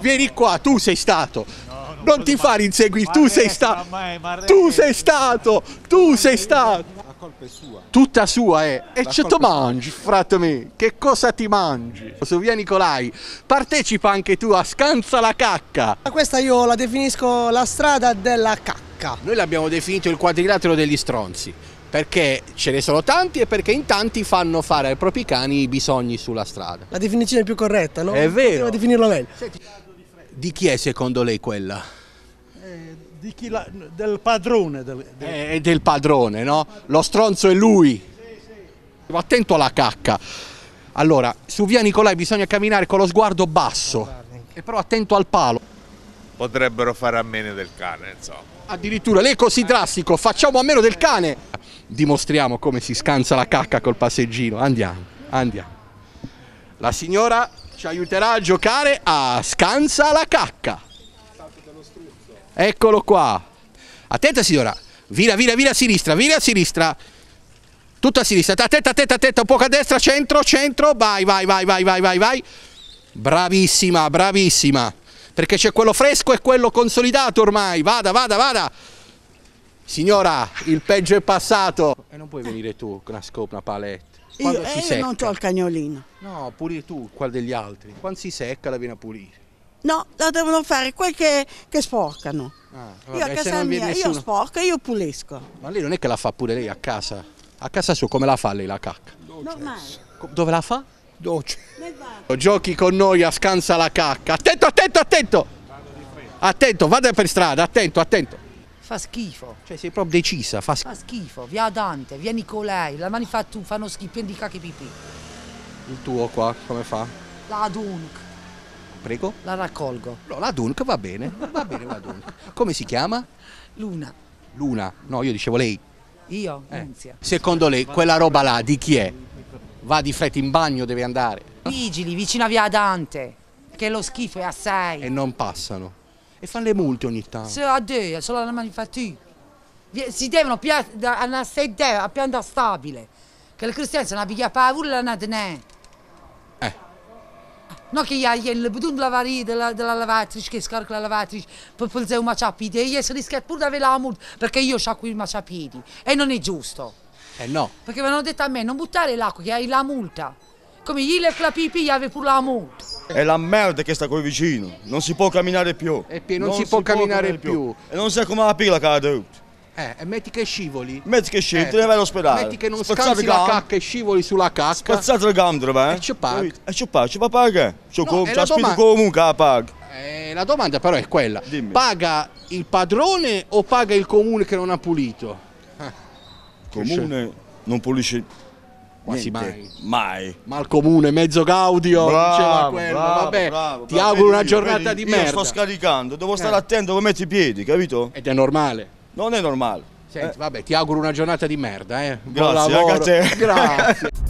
Vieni qua, tu sei stato. No, non, non ti fare inseguire, tu sei stato. Tu sei stato, tu sei stato. La colpa è sua. Tutta sua eh. è. E ce te mangi, frate me. Che cosa ti mangi? Su via Nicolai, partecipa anche tu a Scanza la cacca. Questa io la definisco la strada della cacca. Noi l'abbiamo definito il quadrilatero degli stronzi perché ce ne sono tanti e perché in tanti fanno fare ai propri cani i bisogni sulla strada. La definizione più corretta, no? È vero. Devo definirlo meglio. Senti. Di chi è secondo lei quella? Eh, la, del padrone. Del, del... Eh, eh, del padrone, no? Lo stronzo è lui. Sì, sì. Attento alla cacca. Allora, su via Nicolai bisogna camminare con lo sguardo basso, e però attento al palo. Potrebbero fare a meno del cane, insomma. Addirittura, lei è così drastico, facciamo a meno del cane! Dimostriamo come si scansa la cacca col passeggino, andiamo, andiamo. La signora ci aiuterà a giocare a Scansa la cacca. Eccolo qua. Attenta signora. Vira, vira, vira a sinistra, vira a sinistra. Tutta a sinistra. Attenta, attenta, attenta. Un po' a destra, centro, centro. Vai, vai, vai, vai, vai, vai, vai. Bravissima, bravissima. Perché c'è quello fresco e quello consolidato ormai. Vada, vada, vada. Signora, il peggio è passato. E non puoi venire tu con una scopa, una paletta. Quando eh, io, si io non ho il cagnolino. No, pulire tu, qual degli altri. Quando si secca la viene a pulire. No, la devono fare quel che, che sporcano. Ah, vabbè, io a casa mia, nessuno... io sporco, io pulisco. Ma lei non è che la fa pure lei a casa? A casa sua come la fa lei la cacca? Normale. Dove la fa? Doce. Oh, giochi con noi a scansa la cacca. Attento, attento, attento! Attento, vada per strada, attento, attento fa schifo. Cioè sei proprio decisa, fa schifo. Fa schifo, via Dante, vieni con lei, la manifattura fanno schifo, prendi cacchi pipì. Il tuo qua come fa? La Dunk. Prego? La raccolgo. No, la Dunk va bene, va bene la Dunk. Come si chiama? Luna. Luna, no io dicevo lei. Io? Eh. Secondo lei quella roba là di chi è? Va di fretta in bagno, deve andare. Vigili, vicino a via Dante, che lo schifo è assai. E non passano. E fanno le multe ogni tanto. Sì, a te, solo la manifattura. Si devono andare a pianta stabile. Che il cristiano non piglia paura la ne. Eh. Non che gli button della varia della, della lavatrice, che scarica la lavatrice, per pulire un maciapiede, e io si rischia pure di avere la multa, perché io ho qui il maciapiedi. E non è giusto. Eh no. Perché mi hanno detto a me, non buttare l'acqua, che hai la multa. Come gli le flapipi, gli avevo pure la multa. È la merda che sta qui vicino, non si può camminare più. E non, non si, si, può camminare, può camminare più. più. E non sai come la pila caduta. Eh, e metti che scivoli. Metti che scivoli, eh, te ne vai all'ospedale. Metti che non Spazzate la cacca e scivoli sulla cacca. Spazzate le gambe, dove? E ci paghi. E ci paghi, ci va paghi. Eh? Ci ha spinto comunque la paga. Eh, la domanda però è quella. Dimmi. Paga il padrone o paga il comune che non ha pulito? Il comune non pulisce Quasi mai. Mai. Mal comune, mezzo gaudio. bravo, quello. Bravo, Vabbè, bravo, ti auguro una giornata vedi, di merda. Io sto scaricando, devo stare eh. attento come metti i piedi, capito? Ed è normale. Non è normale. Senti, eh. vabbè, ti auguro una giornata di merda, eh. Grazie, Buon lavoro. Grazie.